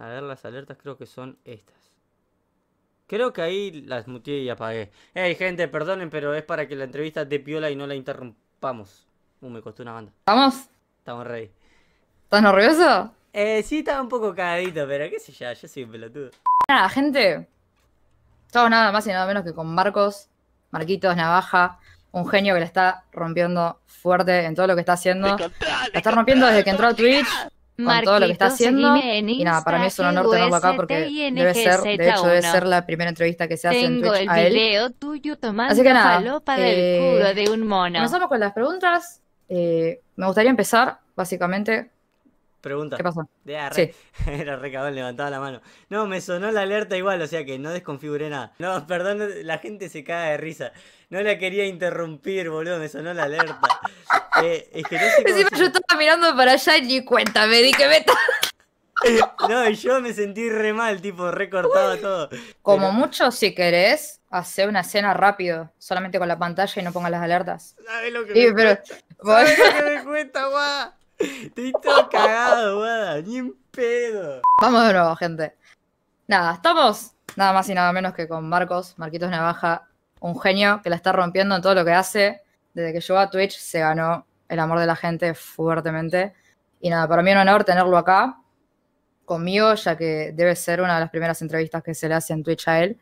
A ver, las alertas creo que son estas. Creo que ahí las muteé y apagué. Ey, gente, perdonen, pero es para que la entrevista de piola y no la interrumpamos. Uh, me costó una banda. ¿Vamos? Estamos rey. ¿Estás nervioso? Eh, sí, estaba un poco cagadito, pero qué sé yo, yo soy un pelotudo. Nada, gente. Estamos nada más y nada menos que con Marcos, Marquitos, Navaja, un genio que la está rompiendo fuerte en todo lo que está haciendo. la está rompiendo desde que entró a Twitch con todo lo que está haciendo. y nada, para mí es un honor tenerlo acá porque debe ser, de hecho, debe ser la primera entrevista que se hace en Twitch a él. Así que nada, falopa del eh, culo de un mono. Comenzamos con las preguntas. Eh, me gustaría empezar, básicamente, ¿Qué pasó? Ah, era re, sí. levantaba la mano. No, me sonó la alerta igual, o sea que no desconfiguré nada. No, perdón, la gente se caga de risa. No la quería interrumpir, boludo, me sonó la alerta. Eh, es que yo estaba mirando para allá y ni cuenta, me di que meta. No, y yo me sentí re mal, tipo, recortado todo. Como mucho, si querés, hacer una cena rápido, solamente con la pantalla y no pongas las alertas. ¿Sabes lo que pero... Estoy todo cagado, weón, ni un pedo. Vamos de nuevo, gente. Nada, estamos nada más y nada menos que con Marcos, Marquitos Navaja, un genio que la está rompiendo en todo lo que hace. Desde que llegó a Twitch se ganó el amor de la gente fuertemente. Y nada, para mí es un honor tenerlo acá conmigo, ya que debe ser una de las primeras entrevistas que se le hace en Twitch a él.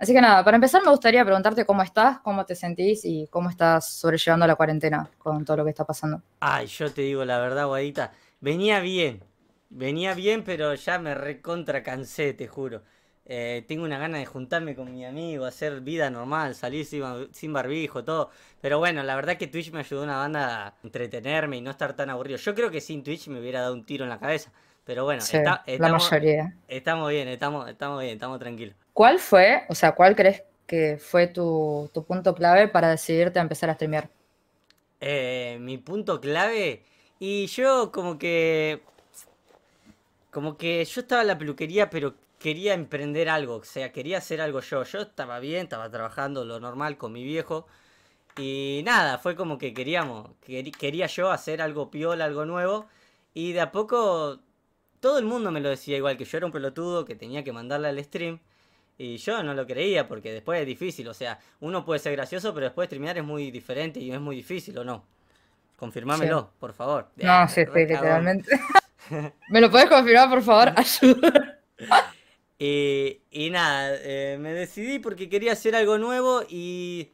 Así que nada, para empezar me gustaría preguntarte cómo estás, cómo te sentís y cómo estás sobrellevando la cuarentena con todo lo que está pasando. Ay, yo te digo la verdad, Guadita, venía bien, venía bien, pero ya me recontra cansé, te juro. Eh, tengo una gana de juntarme con mi amigo, hacer vida normal, salir sin, barbijo, todo. Pero bueno, la verdad que Twitch me ayudó una banda a entretenerme y no estar tan aburrido. Yo creo que sin Twitch me hubiera dado un tiro en la cabeza. Pero bueno, la mayoría. estamos bien, estamos, estamos bien, estamos tranquilos. ¿Cuál fue, o sea, cuál crees que fue tu, punto clave para decidirte a empezar a streamear? Eh, mi punto clave. Y yo como que... Como que yo estaba en la peluquería, pero quería emprender algo, o sea, quería hacer algo yo. Yo estaba bien, estaba trabajando lo normal con mi viejo. Y nada, fue como que queríamos, quería yo hacer algo piola, algo nuevo. Y de a poco todo el mundo me lo decía igual, que yo era un pelotudo, que tenía que mandarle al stream. Y yo no lo creía porque después es difícil. O sea, uno puede ser gracioso, pero después terminar es muy diferente y es muy difícil, ¿o no? Confirmámelo, por favor. No, sí, sí, literalmente. ¿Me lo puedes confirmar, por favor? Ayuda. y, nada, eh, me decidí porque quería hacer algo nuevo y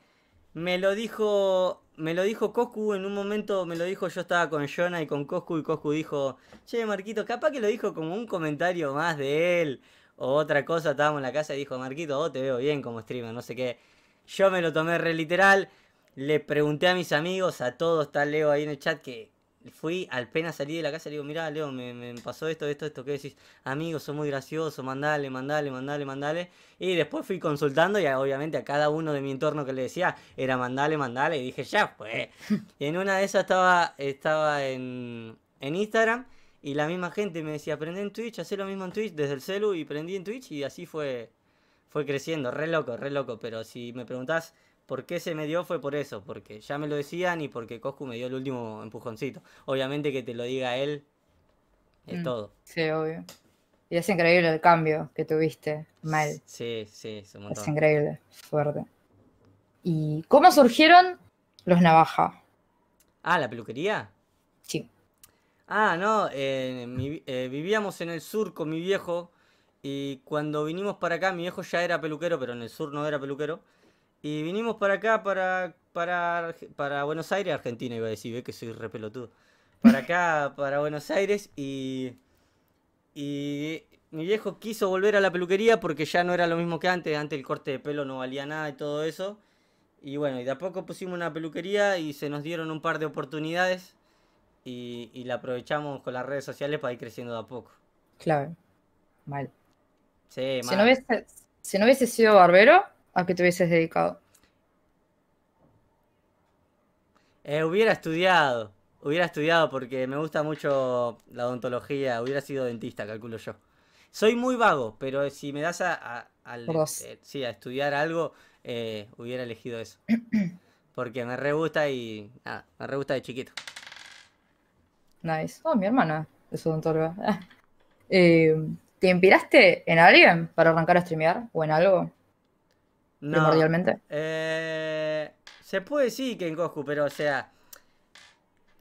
me lo dijo. Me lo dijo Coscu en un momento, me lo dijo, yo estaba con Jonah y con Coscu y Coscu dijo, che, Marquito, capaz que lo dijo como un comentario más de él otra cosa, estábamos en la casa y dijo, Marquito, oh, te veo bien como streamer, no sé qué. Yo me lo tomé re literal, le pregunté a mis amigos, a todos, está Leo ahí en el chat, que fui, al penas salí de la casa, le digo, mirá, Leo, me, pasó esto, esto, esto, ¿qué decís? Amigos, son muy graciosos, mandale, mandale, mandale, mandale. Y después fui consultando y obviamente a cada uno de mi entorno que le decía era mandale, mandale. Y dije, ya, pues. y en una de esas estaba, estaba en, en Instagram y la misma gente me decía, aprende en Twitch, hacé lo mismo en Twitch desde el celu y prendí en Twitch y así fue, fue creciendo, re loco, re loco. Pero si me preguntás por qué se me dio fue por eso, porque ya me lo decían y porque Coscu me dio el último empujoncito. Obviamente que te lo diga él es mm, todo. Sí, obvio. Y es increíble el cambio que tuviste, Mal. Sí, sí, es un montón. Es increíble, fuerte. ¿Y cómo surgieron los navaja? Ah, la peluquería. Ah, no, eh, eh, vivíamos en el sur con mi viejo y cuando vinimos para acá, mi viejo ya era peluquero, pero en el sur no era peluquero. Y vinimos para acá, para, para, para Buenos Aires, Argentina, iba a decir, ve que soy repelotudo. Para acá, para Buenos Aires y, y mi viejo quiso volver a la peluquería porque ya no era lo mismo que antes, antes el corte de pelo no valía nada y todo eso. Y bueno, y de a poco pusimos una peluquería y se nos dieron un par de oportunidades y, la aprovechamos con las redes sociales para ir creciendo de a poco. Claro, mal. Si, no hubiese, sido barbero, ¿a qué te hubieses dedicado? Eh, hubiera estudiado, hubiera estudiado porque me gusta mucho la odontología, hubiera sido dentista, calculo yo. Soy muy vago, pero si me das a, a, eh, sí, a estudiar algo, eh, hubiera elegido eso. Porque me re gusta y me re gusta de chiquito. Nice. Oh, mi hermana es odontóloga. Eh, ¿Te inspiraste en alguien para arrancar a streamear o en algo? No. Primordialmente. Eh, se puede decir que en Coscu, pero o sea.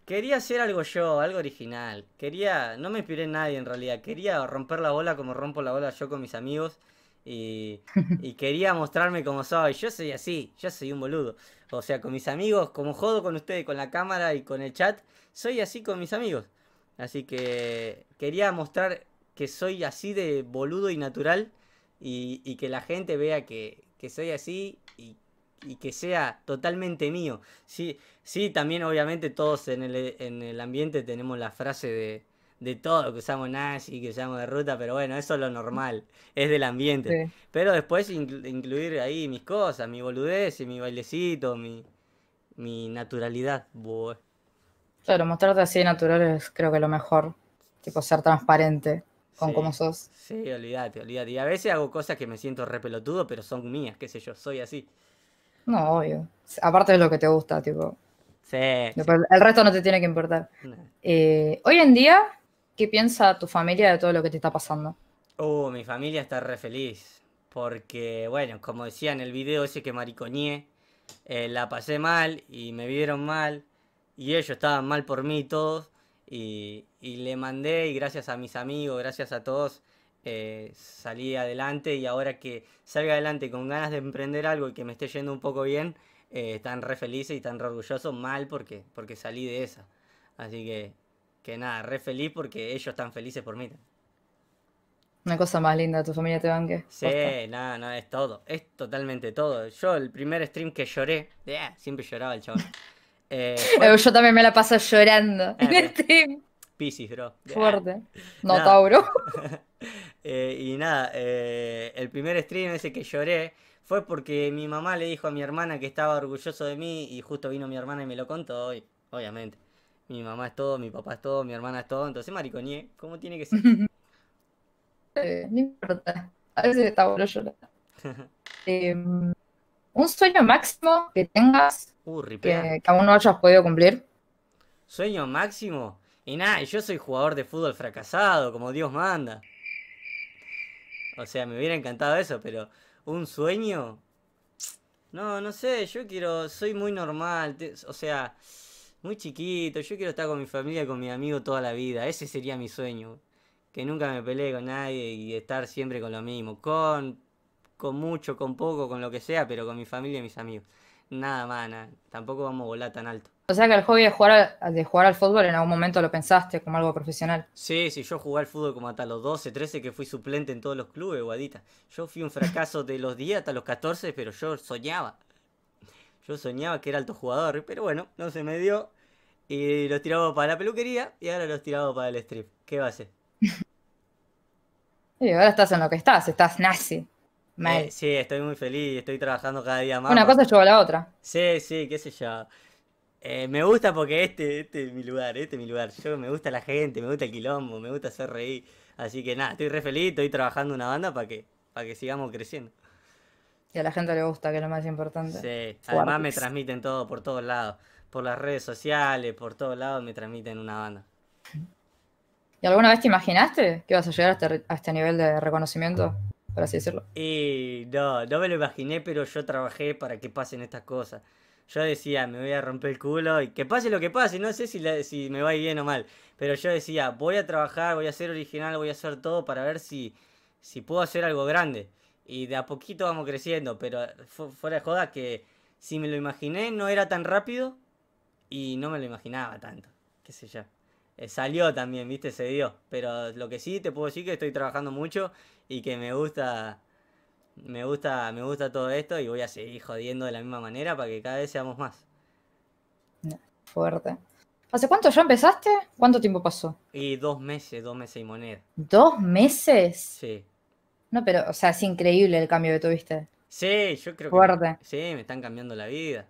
Quería hacer algo yo, algo original. Quería. No me inspiré en nadie en realidad. Quería romper la bola como rompo la bola yo con mis amigos. Y, quería mostrarme como soy. Yo soy así, yo soy un boludo. O sea, con mis amigos, como jodo con ustedes, con la cámara y con el chat, soy así con mis amigos. Así que quería mostrar que soy así de boludo y natural y, que la gente vea que, soy así y, que sea totalmente mío. Sí, sí, también obviamente todos en el, en el ambiente tenemos la frase de, de todo, que usamos Nash y que usamos de ruta, pero bueno, eso es lo normal, es del ambiente. Pero después incluir ahí mis cosas, mi boludez, mi bailecito, mi, mi naturalidad. Claro, mostrarte así de natural es creo que lo mejor, tipo ser transparente con cómo sos. Sí, olvídate, olvídate. Y a veces hago cosas que me siento repelotudo, pero son mías, qué sé yo, soy así. No, obvio. Aparte de lo que te gusta, tipo. Sí. El resto no te tiene que importar. Eh, hoy en día, ¿Qué piensa tu familia de todo lo que te está pasando? Uh, mi familia está re feliz. Porque, bueno, como decía en el video ese que maricoñé, eh, la pasé mal y me vieron mal. Y ellos estaban mal por mí todos. Y, y le mandé y gracias a mis amigos, gracias a todos, eh, salí adelante. Y ahora que salga adelante con ganas de emprender algo y que me esté yendo un poco bien, eh, están re felices y están orgullosos, mal porque, porque salí de esa. Así que que nada, re feliz porque ellos están felices por mí. Una cosa más linda, tu familia te banque. Sí, nada, no, es todo. Es totalmente todo. Yo, el primer stream que lloré, ah, siempre lloraba el chabón. Eh, eh, yo también me la paso llorando en eh, stream. Pisces, bro. Fuerte. Ah, no, Tauro. y nada, el primer stream ese que lloré fue porque mi mamá le dijo a mi hermana que estaba orgulloso de mí y justo vino mi hermana y me lo contó hoy, obviamente mi mamá es todo, mi papá es todo, mi hermana es todo, entonces maricoñé, ¿cómo tiene que ser? Eh, no importa, a veces está bueno llorar. Eh, un sueño máximo que tengas uh, que, aún no hayas podido cumplir. Sueño máximo. Y nada, yo soy jugador de fútbol fracasado, como Dios manda. O sea, me hubiera encantado eso, pero un sueño. No, no sé, yo quiero, soy muy normal, o sea, muy chiquito, yo quiero estar con mi familia, con mis amigos toda la vida, ese sería mi sueño. Que nunca me peleé con nadie y estar siempre con lo mismo, con, con mucho, con poco, con lo que sea, pero con mi familia y mis amigos. Nada más, tampoco vamos a volar tan alto. O sea que el hobby de jugar, de jugar al fútbol en algún momento lo pensaste como algo profesional. Sí, sí, yo jugué al fútbol como hasta los 12, 13 que fui suplente en todos los clubes, guadita. Yo fui un fracaso de los 10 hasta los 14, pero yo soñaba. Yo soñaba que era alto jugador, pero bueno, no se me dio. Y los tiraba para la peluquería y ahora los tiraba para el strip. ¿Qué va a hacer? Y ahora estás en lo que estás, estás nazi. Eh, sí, estoy muy feliz, estoy trabajando cada día más. Una cosa lleva a la otra. Sí, sí, qué sé yo. Eh, me gusta porque este, este, es mi lugar, este es mi lugar. Yo me gusta la gente, me gusta el quilombo, me gusta hacer reír. Así que nada, estoy re feliz, estoy trabajando una banda para que, para que sigamos creciendo. Y a la gente le gusta, que es lo más importante. Sí, además me transmiten todo por todos lados. Por las redes sociales, por todos lados me transmiten una banda. ¿Y alguna vez te imaginaste que vas a llegar este, a este, nivel de reconocimiento? Por así decirlo. Y no, no me lo imaginé, pero yo trabajé para que pasen estas cosas yo decía, me voy a romper el culo y que pase lo que pase, no sé si, si me va bien o mal, pero yo decía, voy a trabajar, voy a ser original, voy a hacer todo para ver si, si puedo hacer algo grande y de a poquito vamos creciendo, pero eh, fuera de joda que si me lo imaginé no era tan rápido y no me lo imaginaba tanto, qué sé yo. Eh, salió también, viste, se dio, pero lo que sí te puedo decir que estoy trabajando mucho y que me gusta me gusta me gusta todo esto y voy a seguir jodiendo de la misma manera para que cada vez seamos más. Fuerte. ¿Hace cuánto ya empezaste? ¿Cuánto tiempo pasó? Y dos meses, dos meses y moneda. ¿Dos meses? Sí. No, pero, o sea, es increíble el cambio que tuviste. Sí, yo creo Fuerte. Sí, me están cambiando la vida.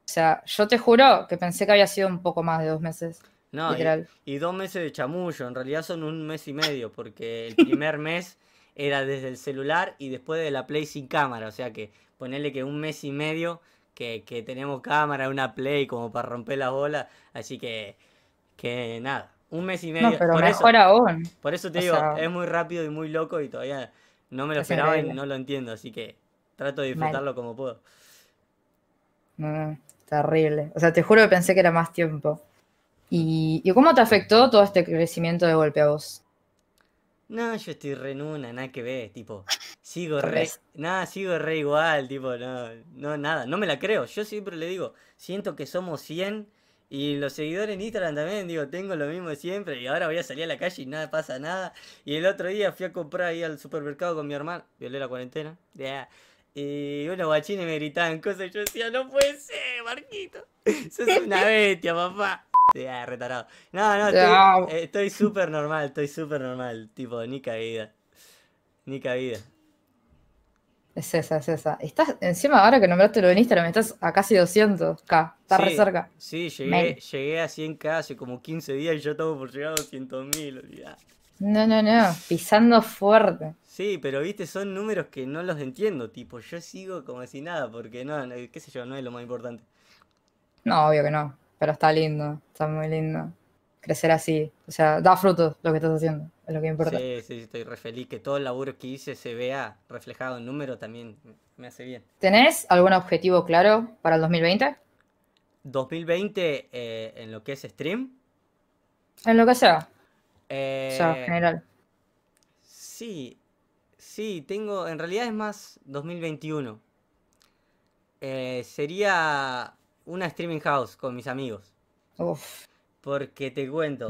O sea, yo te juro que pensé que había sido un poco más de dos meses. No, Y, dos meses de chamullo. En realidad son un mes y medio, porque el primer mes era desde el celular y después de la Play sin cámara. O sea que ponerle que un mes y medio que, tenemos cámara, una Play como para romper la bola. Así que, que nada, un mes y medio. pero por mejor eso, aún. Por eso te digo, es muy rápido y muy loco y todavía no me lo esperaba y no lo entiendo, así que trato de disfrutarlo como puedo. terrible. O sea, te juro que pensé que era más tiempo. ¿Y, cómo te afectó todo este crecimiento de golpe a vos? No, yo estoy re en una, nada que ver, tipo, sigo re, nada, sigo re igual, tipo, no, no, nada, no me la creo, yo siempre le digo, siento que somos 100 y los seguidores en Instagram también, digo, tengo lo mismo de siempre. Y ahora voy a salir a la calle y nada pasa nada. Y el otro día fui a comprar ahí al supermercado con mi hermano. Violé la cuarentena. Y unos guachines me gritaban cosas y yo decía, no puede ser, Marquito. Sos una bestia, papá. No, no, estoy súper eh, normal, estoy súper normal. Tipo, ni caída. Ni cabida. Es esa, es esa. Estás, encima, ahora que nombraste lo de lo estás a casi 200k. Está re cerca. Sí, llegué, a 100k hace como 15 días y yo estaba por llegar a 200.000. No, no, no. Pisando fuerte. Sí, pero viste, son números que no los entiendo. Tipo, yo sigo como si nada, porque no, qué sé yo, no es lo más importante. No, obvio que no. Pero está lindo. Está muy lindo ser así. O sea, da fruto lo que estás haciendo, es lo que importa. Sí, sí, estoy re feliz que todo el laburo que hice se vea reflejado en número también. Me hace bien. ¿Tenés algún objetivo claro para el 2020? 2020 eh, en lo que es stream. En lo que sea. Eh, sea, general. Sí, sí, tengo, en realidad es más 2021. Eh, sería una streaming house con mis amigos. Uf, porque te cuento,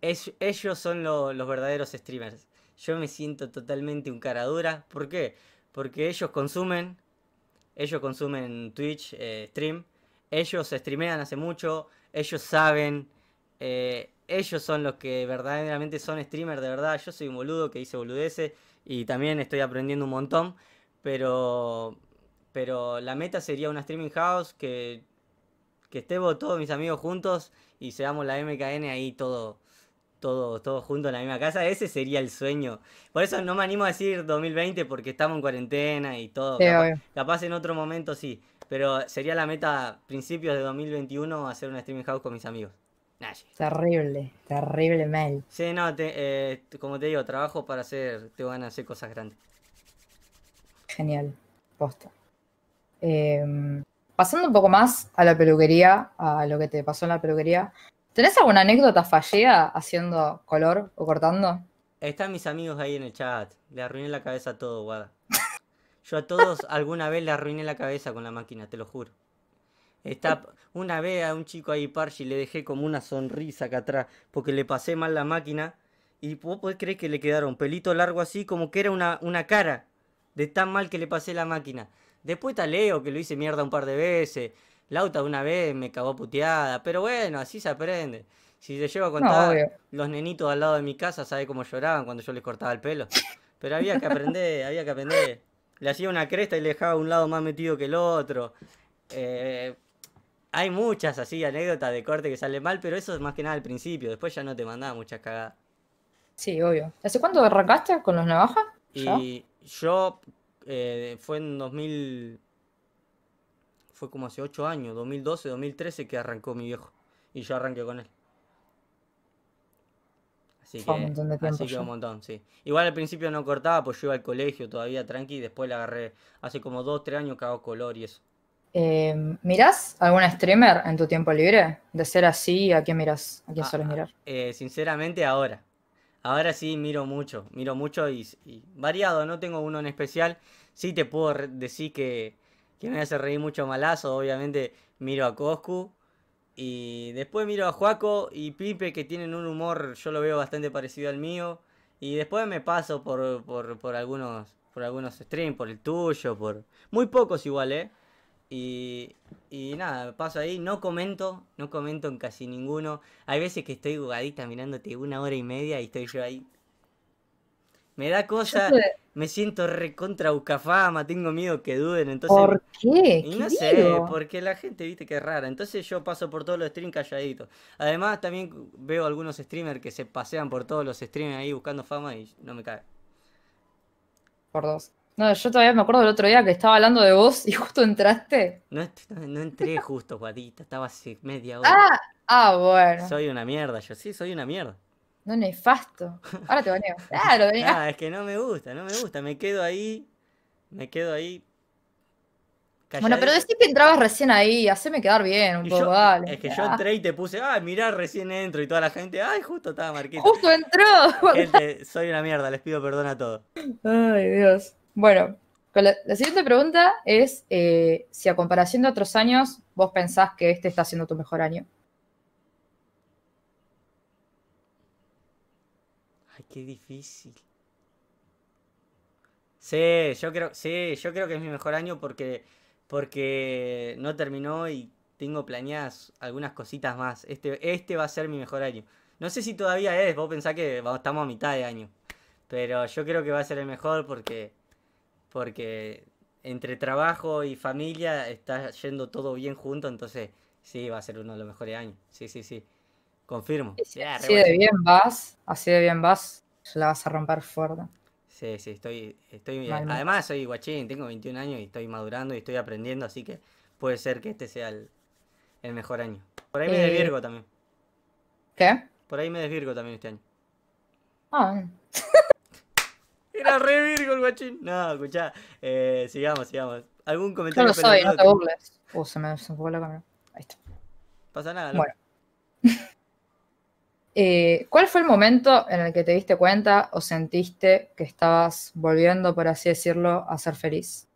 ellos son los verdaderos streamers. Yo me siento totalmente un cara dura. ¿Por qué? Porque ellos consumen, ellos consumen Twitch, eh, stream, ellos streamean hace mucho, ellos saben, eh, ellos son los que verdaderamente son streamers de verdad. Yo soy un boludo que hice boludeces y también estoy aprendiendo un montón, pero, pero la meta sería una streaming house que que estemos todos mis amigos juntos y seamos la MKN ahí todo, todo, todo junto en la misma casa. Ese sería el sueño. Por eso no me animo a decir 2020 porque estamos en cuarentena y todo. capaz, en otro momento sí. Pero sería la meta principios de 2021 hacer una streaming house con mis amigos. nadie Terrible, terrible Mel. Sí, no, eh, como te digo, trabajo para hacer, te van a hacer cosas grandes. Genial, posta. Eh, pasando un poco más a la peluquería, a lo que te pasó en la peluquería, ¿tenés alguna anécdota fallida haciendo color o cortando? Están mis amigos ahí en el chat. Le arruiné la cabeza a todo, Guada. Yo a todos alguna vez le arruiné la cabeza con la máquina, te lo juro. Está una vez a un chico ahí, Parchi, le dejé como una sonrisa acá atrás, porque le pasé mal la máquina. Y vos podés creer que le quedaron pelito largo así, como que era una, una cara, de tan mal que le pasé la máquina. Después está Leo, que lo hice mierda un par de veces. Lauta una vez me cagó puteada. Pero bueno, así se aprende. Si te llevo a contar, los nenitos al lado de mi casa, ¿sabe cómo lloraban cuando yo les cortaba el pelo? Pero había que aprender, había que aprender. Le hacía una cresta y le dejaba un lado más metido que el otro. Eh, hay muchas así anécdotas de corte que salen mal, pero eso es más que nada al principio. Después ya no te mandaba muchas cagadas. Sí, obvio. ¿Hace cuánto arrancaste con los navajas? Y yo eh, fue en 2000, fue como hace 8 años, 2012, 2013 que arrancó mi viejo. Y yo arranqué con él. Así que, un montón, sí. Igual al principio no cortaba, pues yo iba al colegio todavía tranqui, y después le agarré hace como 2, 3 años que color y eso. Eh, ¿Mirás algún streamer en tu tiempo libre? De ser así, ¿a quién miras ¿A quién ah, sueles mirar? Ah, eh, sinceramente ahora. Ahora sí miro mucho, miro mucho y, variado, no tengo uno en especial. Sí te puedo decir que, que me hace reír mucho Malazo, obviamente miro a Coscu. Y después miro a Juaco y Pipe que tienen un humor, yo lo veo bastante parecido al mío. Y después me paso por, por, por algunos por algunos streams, por el tuyo, por... Muy pocos igual, ¿eh? Y, y nada, paso ahí, no comento, no comento en casi ninguno. Hay veces que estoy jugadita mirándote una hora y media y estoy yo ahí me da cosa, me siento recontra fama, tengo miedo que duden, entonces... ¿Por qué? no sé, porque la gente, viste, que rara. Entonces yo paso por todos los streams calladito. Además, también veo algunos streamers que se pasean por todos los streams ahí buscando fama y no me cae. Por dos. No, yo todavía me acuerdo el otro día que estaba hablando de vos y justo entraste. No, entré justo, Guadita, estaba hace media hora. Ah, ah, bueno. Soy una mierda, yo sí, soy una mierda. No, nefasto. Ahora te baneo. Claro, ah, es que no me gusta, no me gusta. Me quedo ahí. Me quedo ahí. Bueno, pero decís que entrabas recién ahí, haceme quedar bien un poco, Es que yo entré y te puse, ah, mirá, recién entro y toda la gente, ay, justo estaba Marquito. Justo entró. soy una mierda, les pido perdón a todos. Ay, Dios. Bueno, la, siguiente pregunta es eh, si a comparación de otros años vos pensás que este está siendo tu mejor año. Qué difícil. Sí, yo creo, sí, yo creo que es mi mejor año porque, porque no terminó y tengo planeadas algunas cositas más. Este, este va a ser mi mejor año. No sé si todavía es, vos pensás que estamos a mitad de año. Pero yo creo que va a ser el mejor porque, porque entre trabajo y familia está yendo todo bien junto, entonces sí, va a ser uno de los mejores años. Sí, sí, sí. Confirmo. así de bien vas, así de bien vas, la vas a romper fuerte. Sí, sí, estoy, estoy Además soy guachín, tengo 21 años y estoy madurando y estoy aprendiendo, así que puede ser que este sea el, mejor año. Por ahí me eh, desvirgo también. ¿Qué? Por ahí me desvirgo también este año. Ah. Era re virgo el guachín. No, escuchá, eh, sigamos, sigamos. ¿Algún comentario? Yo lo soy, no te burles. O uh, se me, se la cámara. Ahí está. Pasa nada, ¿no? Bueno. Eh, ¿Cuál fue el momento en el que te diste cuenta o sentiste que estabas volviendo, por así decirlo, a ser feliz?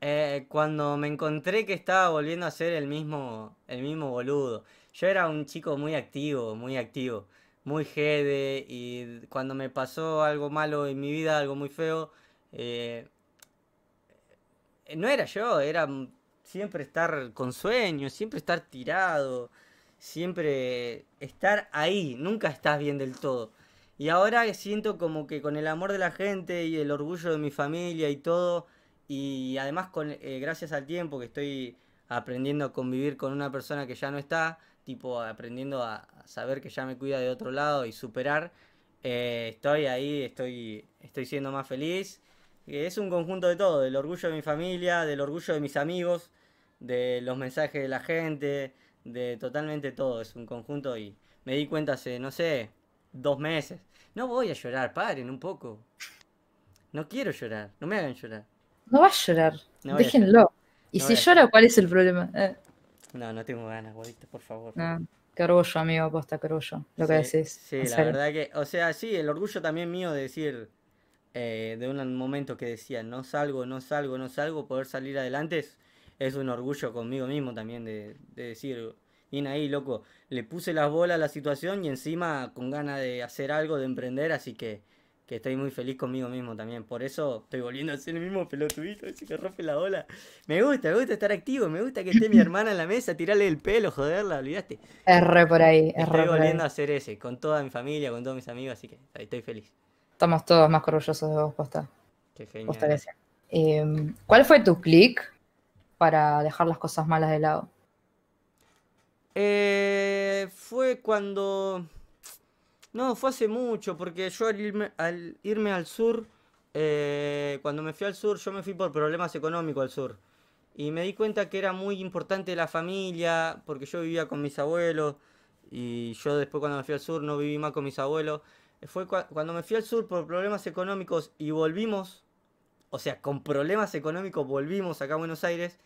Eh, cuando me encontré que estaba volviendo a ser el mismo, el mismo boludo. Yo era un chico muy activo, muy activo, muy jede y cuando me pasó algo malo en mi vida, algo muy feo, eh, no era yo, era siempre estar con sueños, siempre estar tirado siempre estar ahí, nunca estás bien del todo. Y ahora siento como que con el amor de la gente y el orgullo de mi familia y todo, y además con, eh, gracias al tiempo que estoy aprendiendo a convivir con una persona que ya no está, tipo aprendiendo a saber que ya me cuida de otro lado y superar, eh, estoy ahí, estoy, estoy siendo más feliz. Eh, es un conjunto de todo, del orgullo de mi familia, del orgullo de mis amigos, de los mensajes de la gente, de totalmente todo, es un conjunto y me di cuenta hace, no sé, dos meses. No voy a llorar, paren un poco. No quiero llorar, no me hagan llorar. No vas a llorar, déjenlo. Y si llora, ¿cuál es el problema? Eh. No, no tengo ganas, por favor. No, ah, orgullo, amigo, aposta, qué lo que decís. Sí, la verdad que, o sea, sí, el orgullo también mío de decir, eh, de un momento que decía, no salgo, no salgo, no salgo, poder salir adelante es un orgullo conmigo mismo también de, decir, bien ahí, loco, le puse las bolas a la situación y encima con ganas de hacer algo, de emprender, así que, que estoy muy feliz conmigo mismo también. Por eso estoy volviendo a ser el mismo pelotudito, ese que rompe la bola. Me gusta, me gusta estar activo, me gusta que esté mi hermana en la mesa, tirarle el pelo, joderla, olvidaste. Erré por ahí, erré Estoy volviendo a ser ese, con toda mi familia, con todos mis amigos, así que estoy feliz. Estamos todos más orgullosos de vos, Posta. Qué genial. Em, ¿Cuál fue tu click para dejar las cosas malas de lado? Eh, fue cuando... No, fue hace mucho, porque yo al irme al, sur, eh, cuando me fui al sur, yo me fui por problemas económicos al sur. Y me di cuenta que era muy importante la familia, porque yo vivía con mis abuelos, y yo después cuando me fui al sur no viví más con mis abuelos. Fue cuando me fui al sur por problemas económicos y volvimos o sea, con problemas económicos volvimos acá a Buenos Aires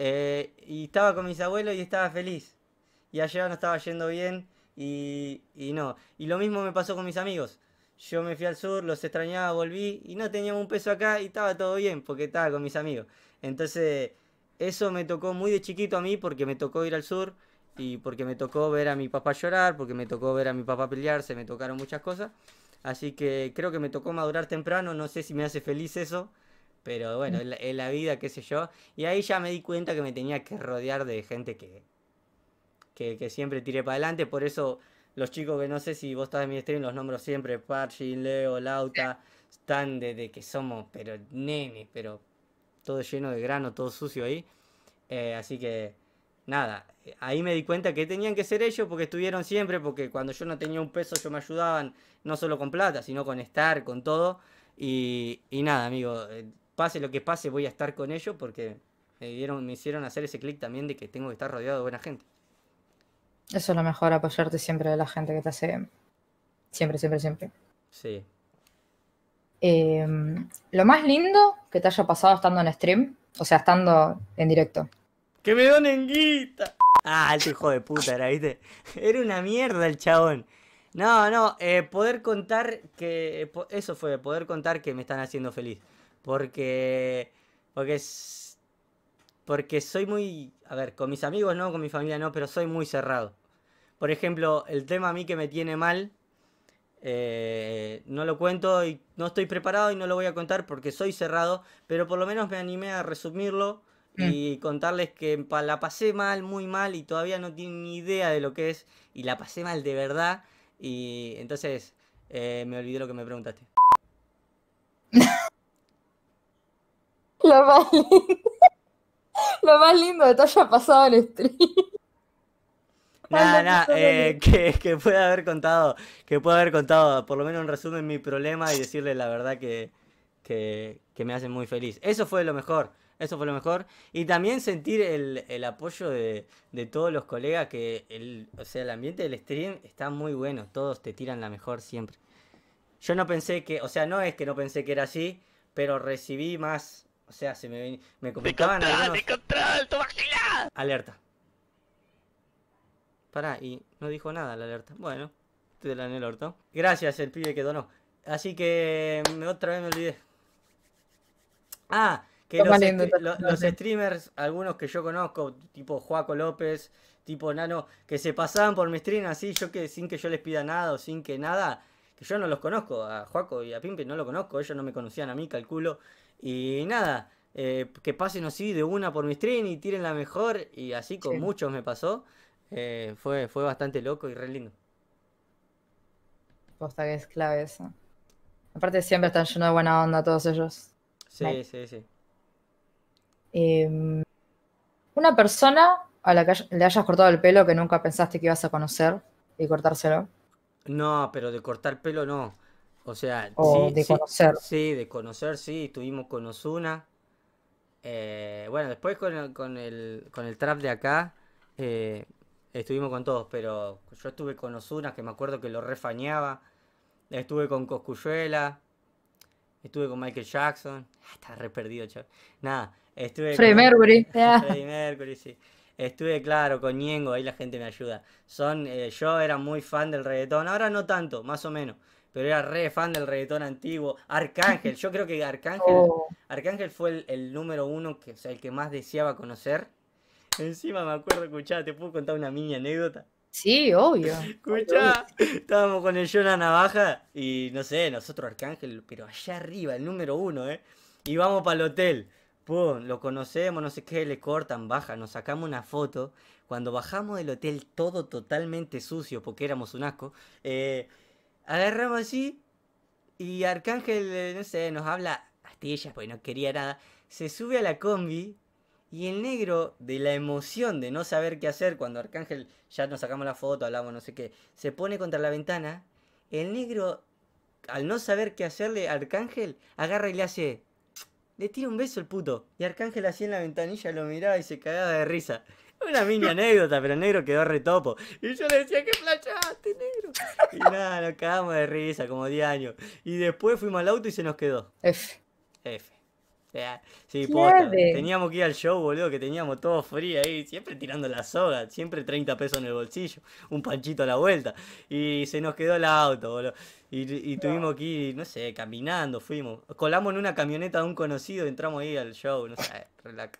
eh, y estaba con mis abuelos y estaba feliz. Y allá no estaba yendo bien y no. Y lo mismo me pasó con mis amigos. Yo me fui al sur, los extrañaba, volví y no teníamos un peso acá y estaba todo bien porque estaba con mis amigos. Entonces, eso me tocó muy de chiquito a mí porque me tocó ir al sur y porque me tocó ver a mi papá llorar, porque me tocó ver a mi papá pelearse, me tocaron muchas cosas. Así que creo que me tocó madurar temprano, no sé si me hace feliz eso, pero bueno, en la, vida, qué sé yo. Y ahí ya me di cuenta que me tenía que rodear de gente que, que, siempre tire para adelante. Por eso los chicos que no sé si vos estás en mi stream, los nombro siempre, Parchin, Leo, Lauta, están desde que somos, pero nenes, pero todo lleno de grano, todo sucio ahí. Eh, así que, nada, ahí me di cuenta que tenían que ser ellos porque estuvieron siempre, porque cuando yo no tenía un peso, yo me ayudaban, no solo con plata, sino con estar, con todo. Y, nada, amigo, eh, pase lo que pase, voy a estar con ellos porque me, dieron, me hicieron hacer ese clic también de que tengo que estar rodeado de buena gente. Eso es lo mejor, apoyarte siempre de la gente que te hace. Siempre, siempre, siempre. Sí. Em, lo más lindo que te haya pasado estando en stream, o sea, estando en directo. ¡Que me donen guita! Ah, el este hijo de puta era, ¿viste? Era una mierda el chabón. No, no, eh, poder contar que. Eso fue, poder contar que me están haciendo feliz. Porque. Porque Porque soy muy. A ver, con mis amigos no, con mi familia no, pero soy muy cerrado. Por ejemplo, el tema a mí que me tiene mal. Eh, no lo cuento y no estoy preparado y no lo voy a contar porque soy cerrado, pero por lo menos me animé a resumirlo y mm. contarles que la pasé mal, muy mal, y todavía no tienen ni idea de lo que es, y la pasé mal de verdad, y entonces eh, me olvidé lo que me preguntaste. Lo más lindo. Lo más lindo de todo haya pasado el stream. Nada, nada, eh, que, que pueda haber contado, que pueda haber contado, por lo menos en resumen, mi problema y decirle la verdad que, me hace muy feliz. Eso fue lo mejor, eso fue lo mejor. Y también sentir el, apoyo de, todos los colegas, que el, o sea, el ambiente del stream está muy bueno, todos te tiran la mejor siempre. Yo no pensé que, o sea, no es que no pensé que era así, pero recibí más o sea, se me, me comentaban de control, de control, Alerta. Pará, y no dijo nada la alerta. Bueno, te la en el orto. Gracias, el pibe que donó. Así que mm, otra vez me olvidé. Ah, que los, este, los, streamers, algunos que yo conozco, tipo Juaco López, tipo Nano, que se pasaban por mi stream así, yo que sin que yo les pida nada o sin que nada, que yo no los conozco, a Juaco y a Pimpe no lo conozco, ellos no me conocían a mí, calculo. Y nada, eh, que pasen así de una por mi stream y tiren la mejor. Y así con muchos me pasó. Eh, fue, fue bastante loco y re lindo. Posta que es clave eso. Aparte siempre están llenos de buena onda todos ellos. Sí, sí, sí. Em, una persona a la que le hayas cortado el pelo que nunca pensaste que ibas a conocer y cortárselo. No, pero de cortar pelo no. O sea, sí, de conocer. Sí, de conocer, sí, estuvimos con Osuna. Eh, bueno, después con el, con el, trap de acá, eh, estuvimos con todos, pero yo estuve con Osuna, que me acuerdo que lo refañaba. Estuve con Coscuyuela. Estuve con Michael Jackson. Ah, está re perdido, chaval. Nada, estuve. con... Mercury. Freddy Mercury, sí. Estuve, claro, con Ñengo, ahí la gente me ayuda. Son, eh, yo era muy fan del reggaetón, ahora no tanto, más o menos pero era re fan del reggaetón antiguo. Arcángel, yo creo que Arcángel, oh. fue el, número uno, que, o sea, el que más deseaba conocer. Encima me acuerdo, escuchá, te puedo contar una mini anécdota. Sí, obvio. escucha estábamos con el Jonah Navaja y no sé, nosotros Arcángel, pero allá arriba, el número uno, ¿eh? Y vamos para el hotel. Pum, lo conocemos, no sé qué, le cortan, baja, nos sacamos una foto. Cuando bajamos del hotel, todo totalmente sucio, porque éramos un asco, eh, agarramos así y Arcángel, eh, no sé, nos habla ella, pues no quería nada. Se sube a la combi y el negro, de la emoción de no saber qué hacer, cuando Arcángel ya nos sacamos la foto, hablamos, no sé qué, se pone contra la ventana. El negro, al no saber qué hacerle, Arcángel agarra y le hace. Le tira un beso el puto. Y Arcángel así en la ventanilla lo miraba y se cagaba de risa. Una mini anécdota, pero el negro quedó retopo. Y yo le decía, que flachaste, negro? Y nada, nos cagamos de risa, como 10 años. Y después fuimos al auto y se nos quedó. F. F. Sí, Teníamos que ir al show, boludo, que teníamos todo frío ahí, siempre tirando la soga, siempre 30 pesos en el bolsillo, un panchito a la vuelta. Y se nos quedó el auto, boludo. Y, tuvimos que ir, no sé, caminando, fuimos. Colamos en una camioneta de un conocido, entramos ahí al show, no sé, relax.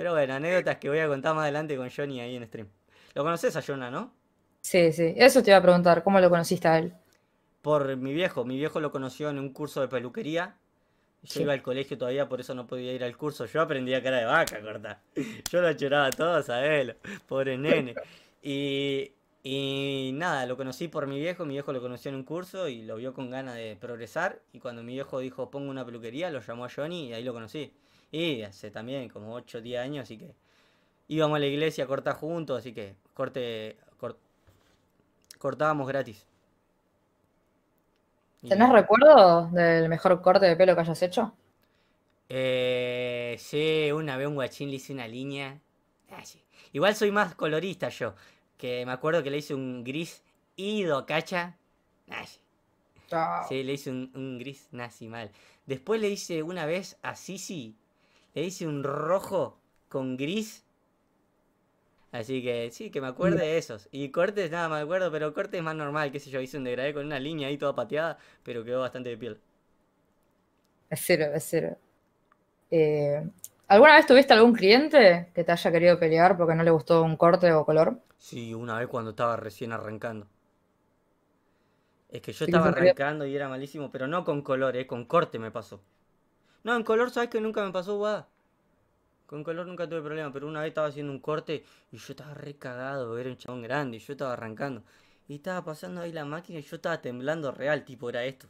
Pero bueno, anécdotas que voy a contar más adelante con Johnny ahí en stream. Lo conoces a Jonah, ¿no? Sí, sí. Eso te iba a preguntar, ¿cómo lo conociste a él? Por mi viejo. Mi viejo lo conoció en un curso de peluquería. Yo iba al colegio todavía, por eso no podía ir al curso. Yo aprendía cara de vaca, corta. Yo lo todos todo, él. Pobre nene. Y, y nada, lo conocí por mi viejo. Mi viejo lo conoció en un curso y lo vio con ganas de progresar. Y cuando mi viejo dijo, pongo una peluquería, lo llamó a Johnny y ahí lo conocí. Y hace también como 8 o 10 años, así que íbamos a la iglesia a cortar juntos, así que corte, cortábamos gratis. ¿Tenés recuerdo del mejor corte de pelo que hayas hecho? Eh, sí, una vez un guachín le hice una línea. Ah, Igual soy más colorista yo, que me acuerdo que le hice un gris ido, cacha. Ah, sí. le hice un, un, gris nazi mal. Después le hice una vez a Sisi e hice un rojo con gris. Así que sí, que me acuerde mm. de esos. Y cortes, nada, me acuerdo, pero cortes más normal, qué sé yo, hice un degradé con una línea ahí toda pateada, pero quedó bastante de piel. Es cero, es cero. Eh, ¿Alguna vez tuviste algún cliente que te haya querido pelear porque no le gustó un corte o color? Sí, una vez cuando estaba recién arrancando. Es que yo estaba arrancando y era malísimo, pero no con color, eh, con corte me pasó. No, en color, ¿sabes que nunca me pasó guada? Con color nunca tuve problema, pero una vez estaba haciendo un corte y yo estaba re cagado, era un chabón grande y yo estaba arrancando. Y estaba pasando ahí la máquina y yo estaba temblando real, tipo, era esto.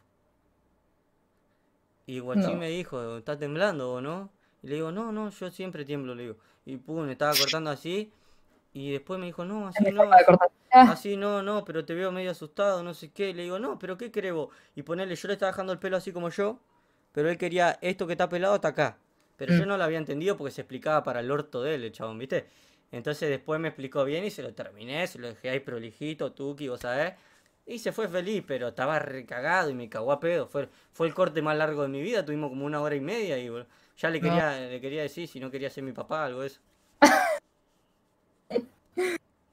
Y Guachín me dijo, ¿estás temblando o no? Y le digo, no, no, yo siempre tiemblo, le digo. Y pum, estaba cortando así. Y después me dijo, no, así no. Ah. Así, no, no, pero te veo medio asustado, no sé qué. le digo, no, pero ¿qué creo? Y ponerle, yo le estaba dejando el pelo así como yo pero él quería esto que está pelado está acá. Pero yo mm. no lo había entendido porque se explicaba para el orto de él, el chabón, ¿viste? Entonces después me explicó bien y se lo terminé, se lo dejé ahí prolijito, tuki, vos sabés. Y se fue feliz, pero estaba recagado y me cagó a pedo. Fue, fue el corte más largo de mi vida, tuvimos como una hora y media y ya le quería, le quería decir si no quería ser mi papá, algo de eso.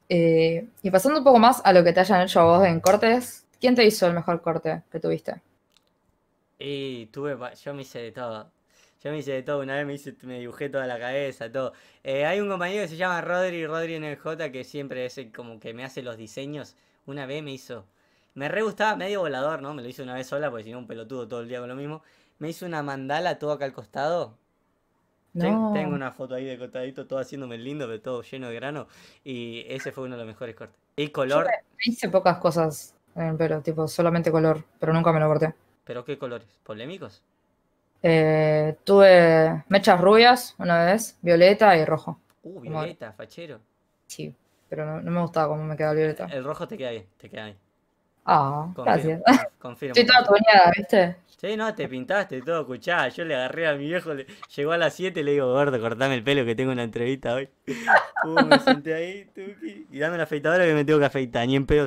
Eh, y pasando un poco más a lo que te hayan hecho a vos en cortes, ¿quién te hizo el mejor corte que tuviste? Y tuve, yo me hice de todo. Yo me hice de todo, una vez me, dibujé toda la cabeza, todo. Eh, hay un compañero que se llama Rodri, Rodri en el J, que siempre es como que me hace los diseños. Una vez me hizo, me re gustaba, medio volador, ¿no? Me lo hice una vez sola, porque si no un pelotudo todo el día con lo mismo. Me hizo una mandala todo acá al costado, Tengo una foto ahí de costadito, todo haciéndome lindo, pero todo lleno de grano. Y ese fue uno de los mejores cortes. Y color. hice pocas cosas en eh, pelo, tipo solamente color, pero nunca me lo corté. ¿Pero qué colores? ¿Polémicos? Eh, tuve mechas rubias una vez, violeta y rojo. Uh, violeta, fachero. Sí, pero no, me gustaba cómo me quedaba el violeta. El rojo te queda bien, te queda bien. Ah, gracias. Confirmo. Estoy toda ¿viste? Sí, no, te pintaste todo, escuchá. Yo le agarré a mi viejo, llegó a las 7 y le digo, gordo, cortame el pelo que tengo una entrevista hoy. Uh, me senté ahí, Y dame la afeitadora que me tengo que afeitar. Ni en pedo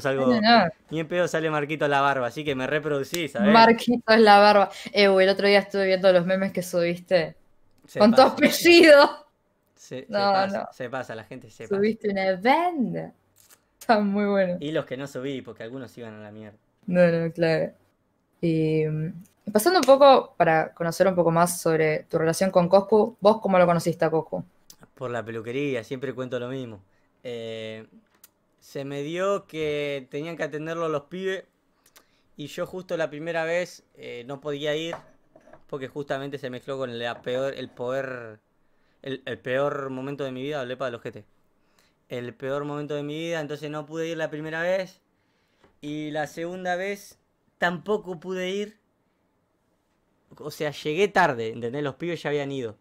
Ni en pedo sale Marquito la barba, así que me reproducí, ¿sabes? Marquito es la barba. Eh, el otro día estuve viendo los memes que subiste. con tu apellido. Se, pasa, se pasa, la gente se pasa Subiste una Está muy bueno. Y los que no subí, porque algunos iban a la mierda. No, no, claro. Y mm, pasando un poco para conocer un poco más sobre tu relación con Coscu, ¿vos cómo lo conociste a Coscu? Por la peluquería, siempre cuento lo mismo. Eh, se me dio que tenían que atenderlo los pibes y yo justo la primera vez eh, no podía ir porque justamente se mezcló con la peor, el poder, el, peor momento de mi vida, hablé para los GT el peor momento de mi vida, entonces no pude ir la primera vez. Y la segunda vez tampoco pude ir. O sea, llegué tarde, ¿entendés? Los pibes ya habían ido.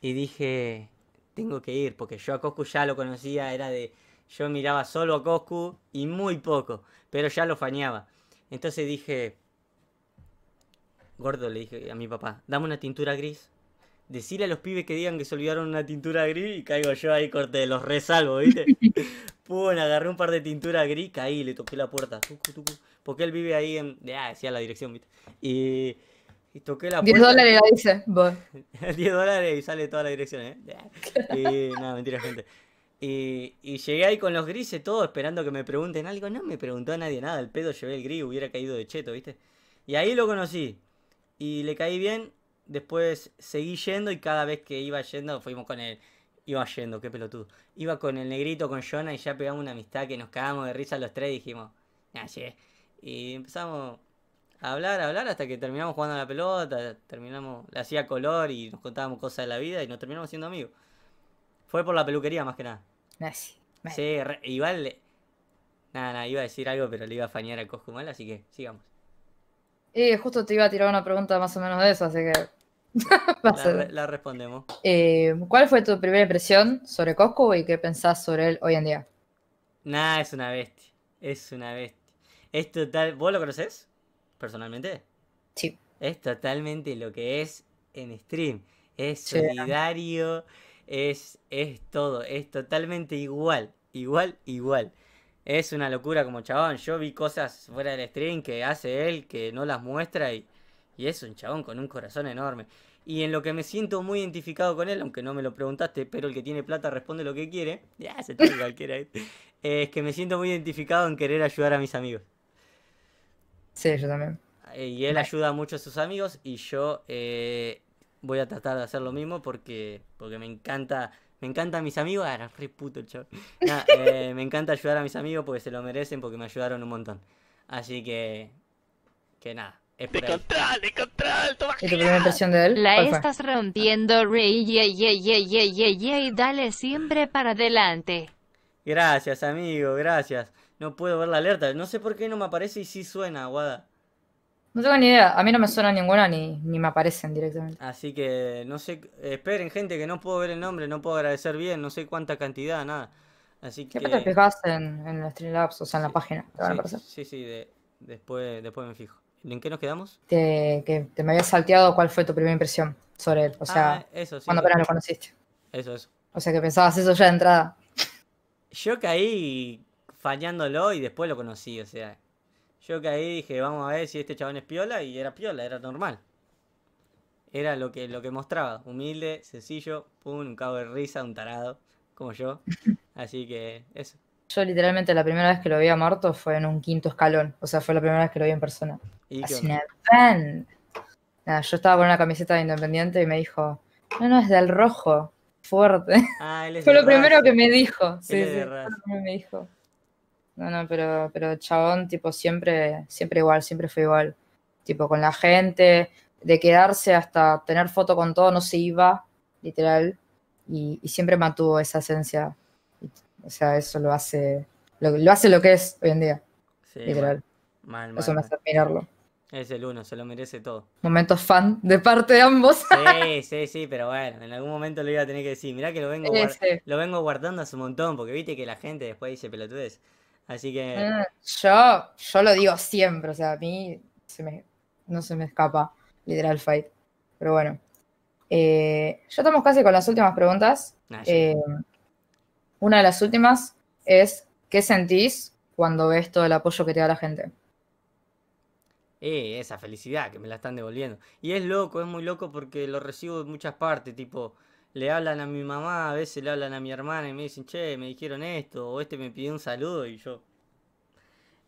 Y dije, tengo que ir, porque yo a Coscu ya lo conocía, era de... Yo miraba solo a Coscu y muy poco, pero ya lo fañaba. Entonces dije, gordo, le dije a mi papá, dame una tintura gris decirle a los pibes que digan que se olvidaron una tintura gris y caigo yo ahí, corte, los resalvo, ¿viste? Pum, agarré un par de tintura gris, caí, le toqué la puerta. Porque él vive ahí en. Ah, decía la dirección, ¿viste? Y. toqué la puerta. 10 dólares la dice, vos. 10 dólares y sale toda la dirección, ¿eh? Y nada, mentira, gente. Y, y, llegué ahí con los grises todo esperando que me pregunten algo. No me preguntó a nadie nada. El pedo llevé el gris, hubiera caído de cheto, ¿viste? Y ahí lo conocí. Y le caí bien después seguí yendo y cada vez que iba yendo fuimos con él. Iba yendo, qué pelotudo. Iba con el negrito, con Jonah y ya pegamos una amistad que nos cagamos de risa los tres y dijimos, Y empezamos a hablar, a hablar hasta que terminamos jugando a la pelota, terminamos, la hacía color y nos contábamos cosas de la vida y nos terminamos siendo amigos. Fue por la peluquería más que nada. Ah, sí, igual. Nada, iba a decir algo, pero le iba a fañar a mal así que sigamos. Y justo te iba a tirar una pregunta más o menos de eso, así que. la, respondemos. Eh, ¿Cuál fue tu primera impresión sobre Cosco y qué pensás sobre él hoy en día? Nada es una bestia. Es una bestia. Es total. ¿Vos lo conocés? Personalmente. Sí. Es totalmente lo que es en stream. Es solidario. Es, es todo. Es totalmente igual. Igual, igual. Es una locura como chabón. Yo vi cosas fuera del stream que hace él, que no las muestra y, y es un chabón con un corazón enorme. Y en lo que me siento muy identificado con él, aunque no me lo preguntaste, pero el que tiene plata responde lo que quiere. Ya, se tiene cualquiera. Es que me siento muy identificado en querer ayudar a mis amigos. Sí, yo también. Eh, y él ayuda mucho a sus amigos y yo eh, voy a tratar de hacer lo mismo porque, porque me encanta. Me encanta a mis amigos. Ah, re puto el eh, me encanta ayudar a mis amigos porque se lo merecen, porque me ayudaron un montón. Así que. Que nada. Es por ¡De La estás rompiendo, Rey. Yeah, yeah, yeah, yeah, y dale siempre para adelante. Gracias, amigo, gracias. No puedo ver la alerta. No sé por qué no me aparece y sí suena, Guada. No tengo ni idea, a mí no me suena ninguna ni, ni me aparecen directamente. Así que no sé, esperen gente que no puedo ver el nombre, no puedo agradecer bien, no sé cuánta cantidad, nada. Así que... te fijas en, en Streamlabs, o sea, en la página? sí, sí, después, después me fijo. ¿En qué nos quedamos? que te me había salteado cuál fue tu primera impresión sobre él, o sea, ah, cuando apenas lo conociste. Eso, eso. O sea, que pensabas eso ya de entrada. Yo caí fallándolo y después lo conocí, o sea, yo caí dije, vamos a ver si este chabón es piola, y era piola, era normal. Era lo que, lo que mostraba, humilde, sencillo, pum, un cabo de risa, un tarado, como yo. Así que eso. Yo literalmente la primera vez que lo vi a Marto fue en un quinto escalón, o sea, fue la primera vez que lo vi en persona. Así una fan. yo estaba con una camiseta de Independiente y me dijo, no, no, es del rojo, fuerte. fue lo primero que me dijo. Sí, sí, me dijo. No, no, pero, pero chabón, tipo, siempre, siempre igual, siempre fue igual. Tipo, con la gente, de quedarse hasta tener foto con todo, no se iba, literal. Y, siempre mantuvo esa esencia. O sea, eso lo hace, lo, hace lo que es hoy en día. Sí, literal. eso me hace admirarlo. Es el uno, se lo merece todo. Momentos fan de parte de ambos. Sí, sí, sí, pero bueno, en algún momento lo iba a tener que decir. Mirá que lo vengo, lo vengo guardando hace un montón, porque viste que la gente después dice pelotudes. Así que. Ah, yo, yo lo digo siempre, o sea, a mí se no se me escapa, literal fight. Pero bueno. Eh, ya estamos casi con las últimas preguntas. Ah, eh, una de las últimas es: ¿qué sentís cuando ves todo el apoyo que te da la gente? Eh, esa felicidad que me la están devolviendo. Y es loco, es muy loco porque lo recibo de muchas partes, tipo le hablan a mi mamá, a veces le hablan a mi hermana y me dicen, che, me dijeron esto, o este me pidió un saludo y yo...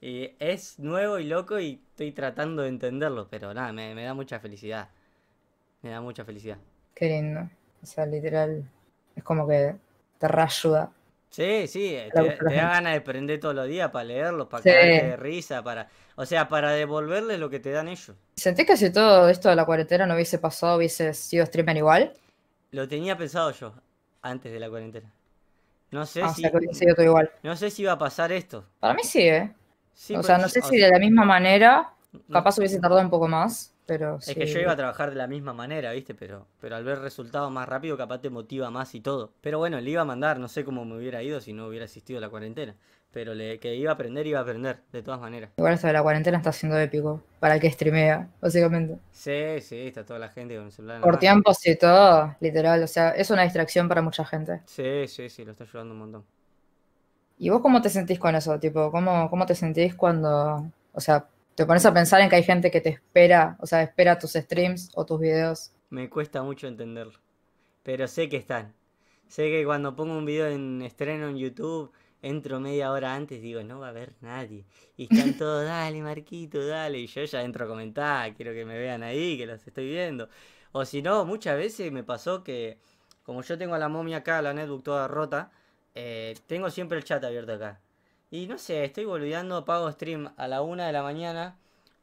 es nuevo y loco y estoy tratando de entenderlo, pero nada, me, da mucha felicidad. Me da mucha felicidad. Qué lindo. O sea, literal, es como que te rayuda. Sí, sí, te, da ganas de prender todos los días para leerlos, para sí. de risa, para, o sea, para devolverles lo que te dan ellos. ¿Sentís que si todo esto de la cuarentena no hubiese pasado, hubiese sido streamer igual? Lo tenía pensado yo antes de la cuarentena. No sé ah, si. No sé si iba a pasar esto. Para mí sí, ¿eh? o pues, sea, no sé si de la misma manera. Capaz hubiese tardado un poco más, pero. Es que yo iba a trabajar de la misma manera, ¿viste? Pero, pero al ver resultados más rápido, capaz te motiva más y todo. Pero bueno, le iba a mandar, no sé cómo me hubiera ido si no hubiera a la cuarentena pero que iba a aprender, iba a aprender, de todas maneras. Igual eso de la cuarentena está siendo épico para que streamea, básicamente. Sí, sí, está toda la gente con el celular. Por tiempos y todo, literal, o sea, es una distracción para mucha gente. Sí, sí, sí, lo está ayudando un montón. ¿Y vos cómo te sentís con eso? Tipo, ¿cómo, cómo te sentís cuando, o sea, te pones a pensar en que hay gente que te espera, o sea, espera tus streams o tus videos? Me cuesta mucho entenderlo, pero sé que están. Sé que cuando pongo un video en estreno en YouTube entro media hora antes, digo, no va a haber nadie. Y están todos, dale, Marquito, dale. Y yo ya entro a comentar, quiero que me vean ahí, que los estoy viendo. O si no, muchas veces me pasó que, como yo tengo a la momia acá, la netbook toda rota, eh, tengo siempre el chat abierto acá. Y no sé, estoy boludeando, apago stream a la una de la mañana.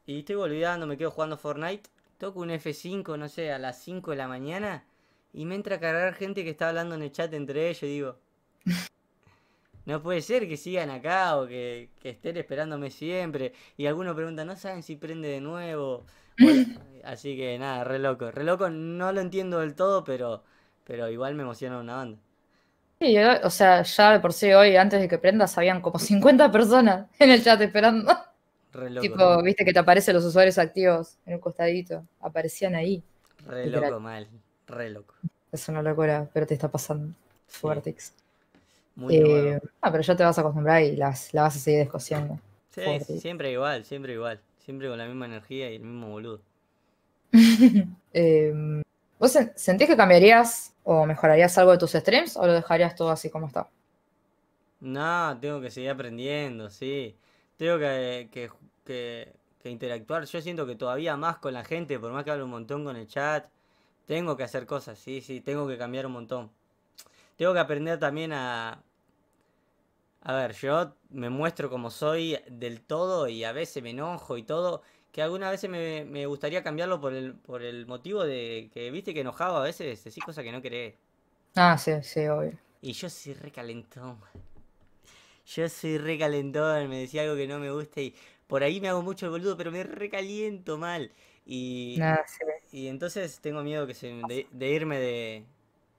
Y estoy boludeando, me quedo jugando Fortnite. Toco un F5, no sé, a las 5 de la mañana. Y me entra a cargar gente que está hablando en el chat entre ellos. Y digo, no puede ser que sigan acá o que, estén esperándome siempre. Y algunos preguntan, no saben si prende de nuevo. así que nada, re loco. Re loco, no lo entiendo del todo, pero, pero igual me emociona una banda. Sí, o sea, ya de por sí hoy, antes de que prendas, habían como 50 personas en el chat esperando. Re loco, tipo, viste que te aparecen los usuarios activos en un costadito. Aparecían ahí. Re loco, mal. Re loco. Es una locura, pero te está pasando. Sí. Muy eh, ah, pero ya te vas a acostumbrar y la vas a seguir descosiendo. Sí, siempre igual, siempre igual. Siempre con la misma energía y el mismo boludo. Em, ¿Vos sentís que cambiarías o mejorarías algo de tus streams o lo dejarías todo así como está? No, tengo que seguir aprendiendo, sí. Tengo que, interactuar. Yo siento que todavía más con la gente, por más que hable un montón con el chat. Tengo que hacer cosas, sí, sí, tengo que cambiar un montón. Tengo que aprender también a... A ver, yo me muestro como soy del todo y a veces me enojo y todo. Que algunas veces me, gustaría cambiarlo por el, por el motivo de que, viste, que enojado a veces decís cosas que no querés. Ah, sí, sí, obvio. Y yo soy recalentón. Yo soy recalentón, me decía algo que no me guste y por ahí me hago mucho el boludo, pero me recaliento mal. Y, ah, y entonces tengo miedo que se, de, irme de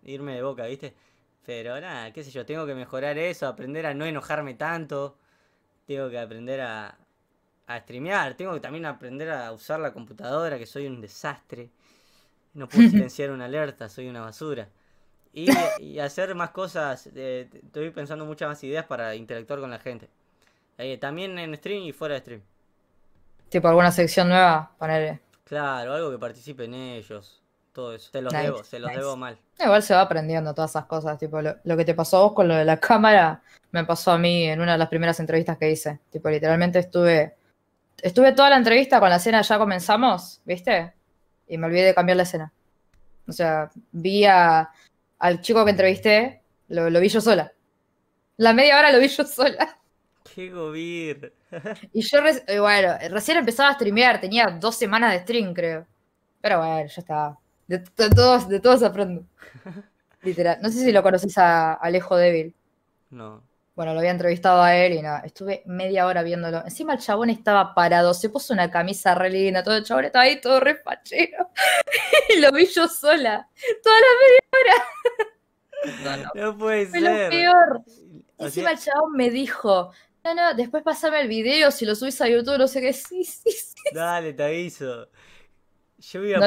irme de boca, ¿viste? Pero nada, qué sé yo, tengo que mejorar eso, aprender a no enojarme tanto. Tengo que aprender a, a streamear. Tengo que también aprender a usar la computadora, que soy un desastre. No puedo silenciar una alerta, soy una basura. Y, hacer más cosas. Eh, estoy pensando muchas más ideas para interactuar con la gente. Eh, también en stream y fuera de stream. Tipo alguna sección nueva, ponerle. Claro, algo que participen ellos todo eso. te los debo, se los debo mal. Igual se va aprendiendo todas esas cosas, tipo, lo, que te pasó a vos con lo de la cámara, me pasó a mí en una de las primeras entrevistas que hice. Tipo, literalmente estuve, estuve toda la entrevista con la escena, ya comenzamos, ¿viste? Y me olvidé de cambiar la escena. O sea, vi a, al chico que entrevisté, lo, vi yo sola. La media hora lo vi yo sola. ¡Qué gobir! y yo, eh, bueno, recién empezaba a streamear, tenía dos semanas de stream, creo. Pero bueno, ya estaba. De, todos, de todos aprendo. Literal. No sé si lo conoces a Alejo Débil. No. Bueno, lo había entrevistado a él y nada, estuve media hora viéndolo. Encima el chabón estaba parado, se puso una camisa re linda, todo el chabón estaba ahí todo respachero y lo vi yo sola, toda la media hora. no, no, no puede fue ser. Lo peor. Encima el chabón me dijo, no, no, después pasame el video, si lo subís a YouTube, no sé qué, sí, sí, sí. Dale, te aviso. Yo me iba a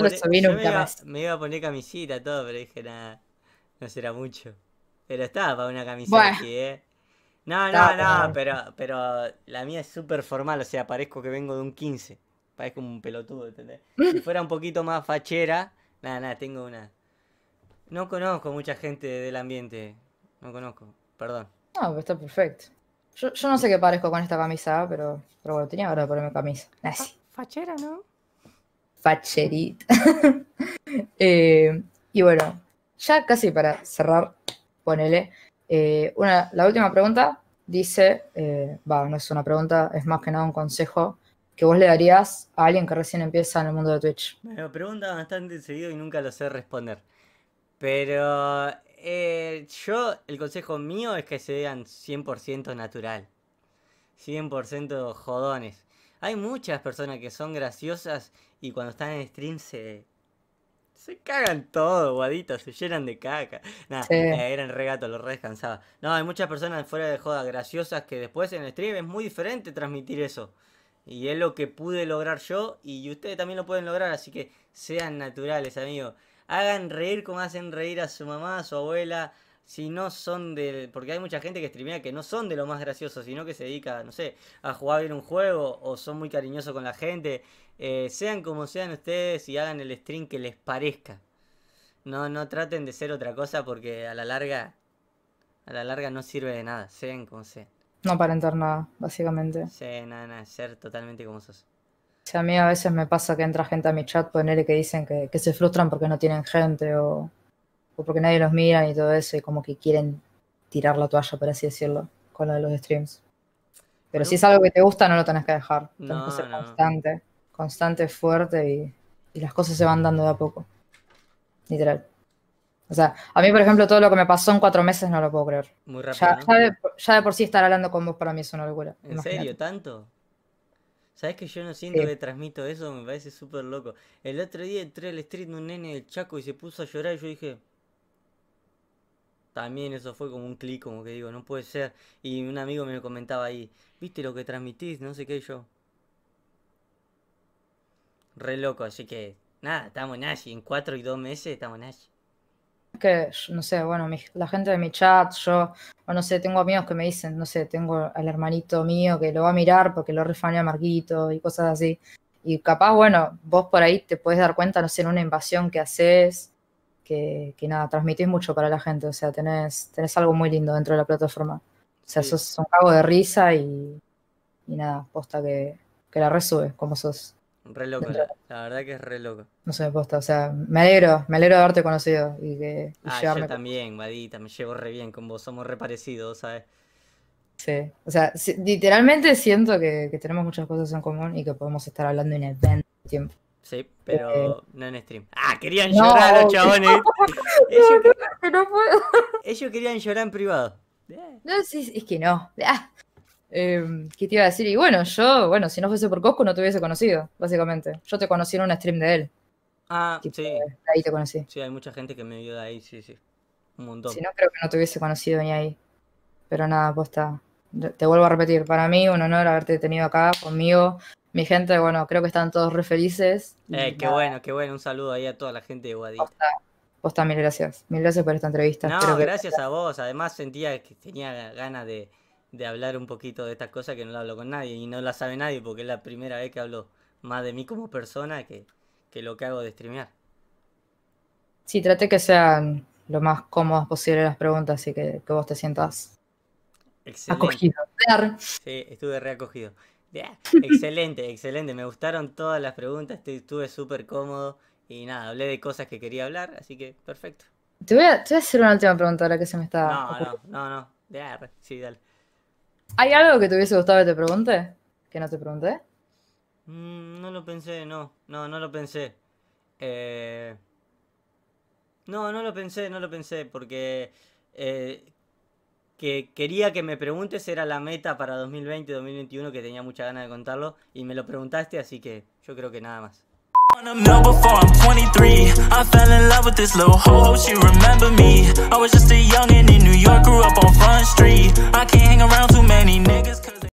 poner, camisita, todo, pero dije, nada, no será mucho. Pero estaba para una camiseta bueno. ¿eh? No, no, no, pero, pero la mía es súper formal, o sea, parezco que vengo de un 15. Parezco un pelotudo, ¿entendés? Si fuera un poquito más fachera, nada, nada, tengo una. No conozco mucha gente del ambiente, no conozco, perdón. No, está perfecto. Yo, no sé qué parezco con esta camisa, pero, pero bueno, tenía ahora de ponerme camisa. Fachera, ¿no? Facherit. Eh, y bueno, ya casi para cerrar, ponele. Eh, una, la última pregunta dice, eh, va, no es una pregunta, es más que nada un consejo que vos le darías a alguien que recién empieza en el mundo de Twitch? Me pregunta bastante seguido y nunca lo sé responder. Pero yo, el consejo mío es que se vean 100% natural. 100% jodones. Hay muchas personas que son graciosas y cuando están en stream se. Se cagan todo, guadito, se llenan de caca. Nada, eh, eran regatos, los re descansaba. No, hay muchas personas fuera de joda graciosas que después en el stream es muy diferente transmitir eso. Y es lo que pude lograr yo y ustedes también lo pueden lograr, así que sean naturales, amigos. Hagan reír como hacen reír a su mamá, a su abuela, si no son de... Porque hay mucha gente que streamea que no son de lo más gracioso, sino que se dedica, no sé, a jugar bien un juego o son muy cariñosos con la gente. Eh, sean como sean ustedes y hagan el stream que les parezca. No, no traten de ser otra cosa porque a la larga. A la larga no sirve de nada, sean como sean. No entrar nada, básicamente. Sí, nada, nada, ser totalmente como sos. a mí a veces me pasa que entra gente a mi chat, ponele que dicen que, que se frustran porque no tienen gente o, o porque nadie los mira y todo eso, y como que quieren tirar la toalla, por así decirlo, con lo de los streams. Pero si es algo que te gusta, no lo tenés que dejar. Tienes que ser constante, constante, fuerte y, las cosas se van dando de a poco. Literal. O sea, a mí, por ejemplo, todo lo que me pasó en cuatro meses no lo puedo creer. Muy rápido. Ya, de, por sí estar hablando con vos para mí es una locura. ¿En serio? ¿Tanto? ¿Sabes que yo no siento que transmito eso? Me parece súper loco. El otro día entré al stream de un nene del Chaco y se puso a llorar y yo dije, también eso fue como un clic, como que digo, no puede ser. Y un amigo me comentaba ahí, viste lo que transmitís, no sé qué yo. Re loco, así que nada, estamos en Ashi, en cuatro y dos meses estamos en Ashi. Que, no sé, bueno, la gente de mi chat, yo, o no sé, tengo amigos que me dicen, no sé, tengo al hermanito mío que lo va a mirar porque lo refanea Marquito y cosas así. Y capaz, bueno, vos por ahí te puedes dar cuenta, no sé, en una invasión que haces que, que, nada, transmitís mucho para la gente, o sea, tenés, tenés algo muy lindo dentro de la plataforma. O sea, sos un cago de risa y, nada, posta que, la resube, como sos. Re loco, la, verdad que es re loco. No sé, posta, o sea, me alegro, me alegro de haberte conocido y que ah, yo también, madita, me llevo re bien con vos, somos re parecidos, ¿sabes? Sí, o sea, literalmente siento que, tenemos muchas cosas en común y que podemos estar hablando en el tiempo. Sí, eh, pero no en stream. Ah, querían llorar los chabones. ellos, no, no ellos querían llorar en privado. No, sí, es que no. Ah. Em, ¿Qué te iba a decir? Y bueno, yo, bueno, si no fuese por Cosco no te hubiese conocido, básicamente. Yo te conocí en un stream de él. Ah, sí. ahí te conocí. Sí, hay mucha gente que me vio de ahí, sí, sí. Un montón. Si no, creo que no te hubiese conocido ni ahí. Pero nada, está. Te vuelvo a repetir, para mí un honor haberte tenido acá conmigo mi gente, bueno, creo que están todos re felices. Eh, mm, qué bueno, qué bueno. Un saludo ahí a toda la gente de Guadix. Posta, mil gracias. Mil gracias por esta entrevista. No, gracias a vos. Además sentía que tenía ganas de, hablar un poquito de estas cosas que no lo hablo con nadie y no la sabe nadie porque es la primera vez que hablo más de mí como persona que, lo que hago de streamear. Sí, traté que sean lo más cómodas posible las preguntas y que, vos te sientas Excelente. acogido. Sí, estuve reacogido. excelente, excelente. Me gustaron todas las preguntas, estuve súper cómodo y nada, hablé de cosas que quería hablar, así que perfecto. Te voy a, hacer una última pregunta ahora que se me está. No, no, no, no. Yeah. Sí, dale. ¿Hay algo que te hubiese gustado que te pregunte? ¿Que no te pregunté? Mm, no lo pensé, no. No, no lo pensé. Eh, no, no lo pensé, no lo pensé, porque eh, que quería que me preguntes era la meta para 2020-2021 que tenía mucha ganas de contarlo y me lo preguntaste, así que yo creo que nada más.